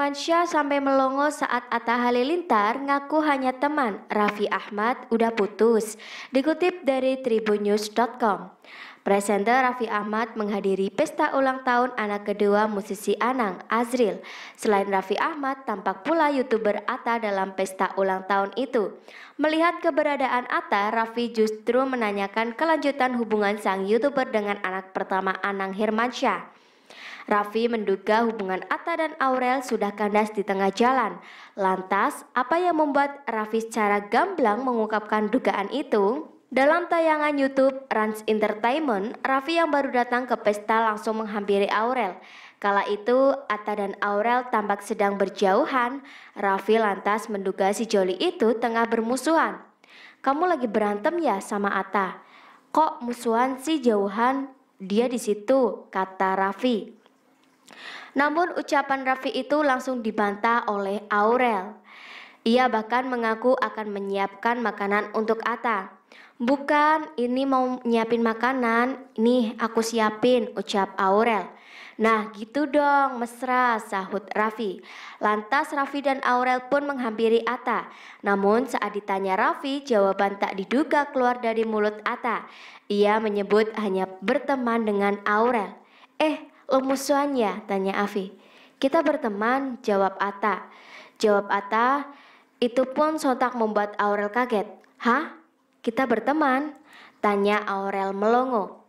Syah sampai melongo saat Atta Halilintar ngaku hanya teman, Raffi Ahmad udah putus. Dikutip dari tribunnews.com. Presenter Raffi Ahmad menghadiri pesta ulang tahun anak kedua musisi Anang, Azril. Selain Raffi Ahmad, tampak pula youtuber Atta dalam pesta ulang tahun itu. Melihat keberadaan Atta, Raffi justru menanyakan kelanjutan hubungan sang youtuber dengan anak pertama Anang Hermansyah. Raffi menduga hubungan Atta dan Aurel sudah kandas di tengah jalan. Lantas, apa yang membuat Raffi secara gamblang mengungkapkan dugaan itu? Dalam tayangan YouTube Rans Entertainment, Raffi yang baru datang ke pesta langsung menghampiri Aurel. Kala itu, Atta dan Aurel tampak sedang berjauhan. Raffi lantas menduga si Joli itu tengah bermusuhan. Kamu lagi berantem ya sama Atta? Kok musuhan sih jauhan? Dia di situ, kata Raffi. Namun ucapan Raffi itu langsung dibantah oleh Aurel. Ia bahkan mengaku akan menyiapkan makanan untuk Ata. Bukan, ini mau nyiapin makanan, ini aku siapin, ucap Aurel. Nah gitu dong, mesra, sahut Raffi. Lantas Raffi dan Aurel pun menghampiri Ata. Namun saat ditanya Raffi, jawaban tak diduga keluar dari mulut Ata. Ia menyebut hanya berteman dengan Aurel. Eh, Oh, musuhannya? Tanya Afi. Kita berteman, jawab Ata. Jawab Ata, itu pun sontak membuat Aurel kaget. Hah? Kita berteman? Tanya Aurel melongo.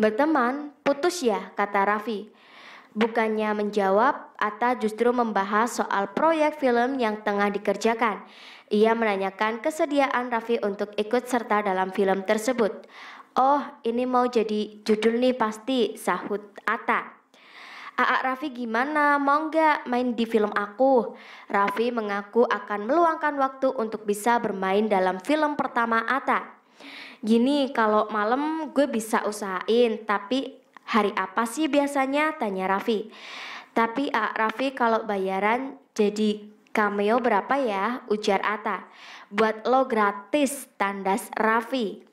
Berteman? Putus ya, kata Rafi. Bukannya menjawab, Ata justru membahas soal proyek film yang tengah dikerjakan. Ia menanyakan kesediaan Rafi untuk ikut serta dalam film tersebut. Oh, ini mau jadi judul nih pasti, sahut Ata. Aa Raffi gimana? Mau nggak main di film aku? Raffi mengaku akan meluangkan waktu untuk bisa bermain dalam film pertama Ata. Gini, kalau malam gue bisa usahain, tapi hari apa sih biasanya? Tanya Raffi. Tapi Aa Raffi kalau bayaran jadi cameo berapa ya? Ujar Ata. Buat lo gratis, tandas Raffi.